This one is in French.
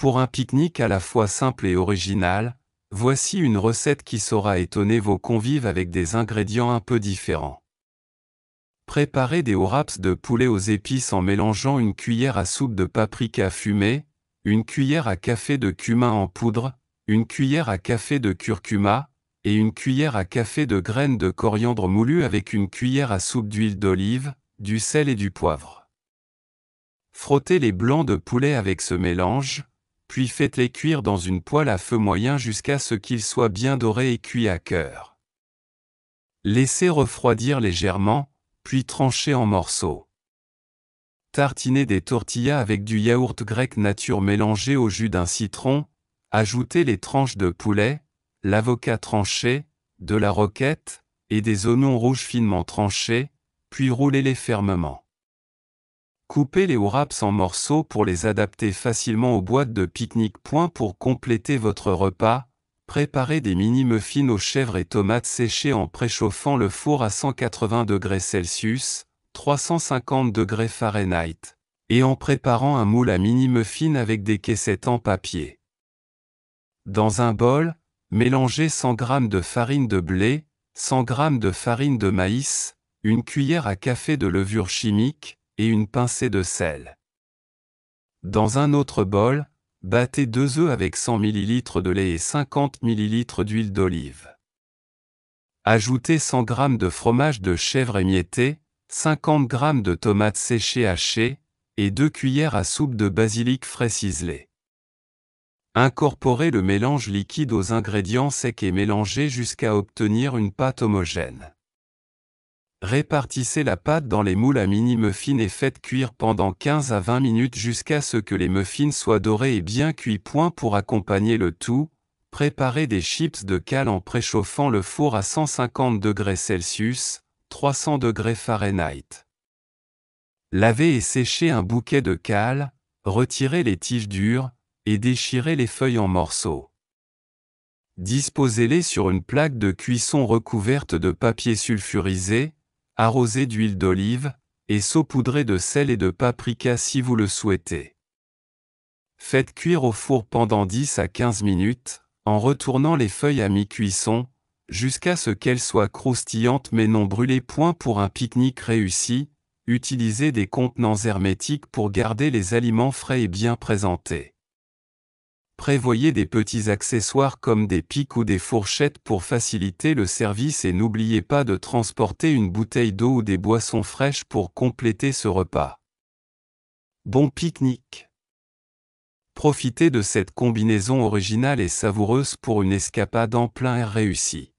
Pour un pique-nique à la fois simple et original, voici une recette qui saura étonner vos convives avec des ingrédients un peu différents. Préparez des wraps de poulet aux épices en mélangeant une cuillère à soupe de paprika fumée, une cuillère à café de cumin en poudre, une cuillère à café de curcuma, et une cuillère à café de graines de coriandre moulues avec une cuillère à soupe d'huile d'olive, du sel et du poivre. Frottez les blancs de poulet avec ce mélange, puis faites-les cuire dans une poêle à feu moyen jusqu'à ce qu'ils soient bien dorés et cuits à cœur. Laissez refroidir légèrement, puis tranchez en morceaux. Tartinez des tortillas avec du yaourt grec nature mélangé au jus d'un citron, ajoutez les tranches de poulet, l'avocat tranché, de la roquette, et des oignons rouges finement tranchés, puis roulez-les fermement. Coupez les wraps en morceaux pour les adapter facilement aux boîtes de pique-nique. Pour compléter votre repas, préparez des mini muffins aux chèvres et tomates séchées en préchauffant le four à 180 degrés 350 degrés et en préparant un moule à mini muffins avec des caissettes en papier. Dans un bol, mélangez 100 g de farine de blé, 100 g de farine de maïs, une cuillère à café de levure chimique, et une pincée de sel. Dans un autre bol, battez deux œufs avec 100 ml de lait et 50 ml d'huile d'olive. Ajoutez 100 g de fromage de chèvre émietté, 50 g de tomates séchées hachées, et 2 cuillères à soupe de basilic frais ciselé. Incorporez le mélange liquide aux ingrédients secs et mélangez jusqu'à obtenir une pâte homogène. Répartissez la pâte dans les moules à mini muffins et faites cuire pendant 15 à 20 minutes jusqu'à ce que les muffins soient dorés et bien cuits. Point pour accompagner le tout, préparez des chips de cale en préchauffant le four à 150 degrés Celsius, 300 degrés Fahrenheit. Lavez et séchez un bouquet de cale, retirez les tiges dures et déchirez les feuilles en morceaux. Disposez-les sur une plaque de cuisson recouverte de papier sulfurisé Arroser d'huile d'olive, et saupoudrez de sel et de paprika si vous le souhaitez. Faites cuire au four pendant 10 à 15 minutes, en retournant les feuilles à mi-cuisson, jusqu'à ce qu'elles soient croustillantes mais non brûlées. Point pour un pique-nique réussi, utilisez des contenants hermétiques pour garder les aliments frais et bien présentés. Prévoyez des petits accessoires comme des pics ou des fourchettes pour faciliter le service et n'oubliez pas de transporter une bouteille d'eau ou des boissons fraîches pour compléter ce repas. Bon pique-nique Profitez de cette combinaison originale et savoureuse pour une escapade en plein air réussie.